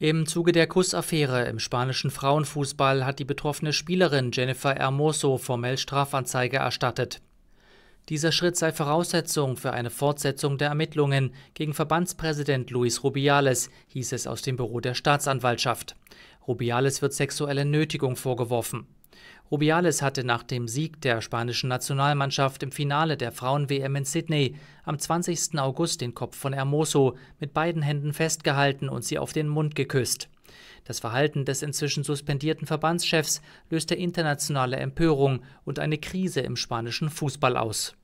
Im Zuge der Kuss-Affäre im spanischen Frauenfußball hat die betroffene Spielerin Jennifer Hermoso formell Strafanzeige erstattet. Dieser Schritt sei Voraussetzung für eine Fortsetzung der Ermittlungen gegen Verbandspräsident Luis Rubiales, hieß es aus dem Büro der Staatsanwaltschaft. Rubiales wird sexuelle Nötigung vorgeworfen. Rubiales hatte nach dem Sieg der spanischen Nationalmannschaft im Finale der Frauen-WM in Sydney am 20. August den Kopf von Hermoso mit beiden Händen festgehalten und sie auf den Mund geküsst. Das Verhalten des inzwischen suspendierten Verbandschefs löste internationale Empörung und eine Krise im spanischen Fußball aus.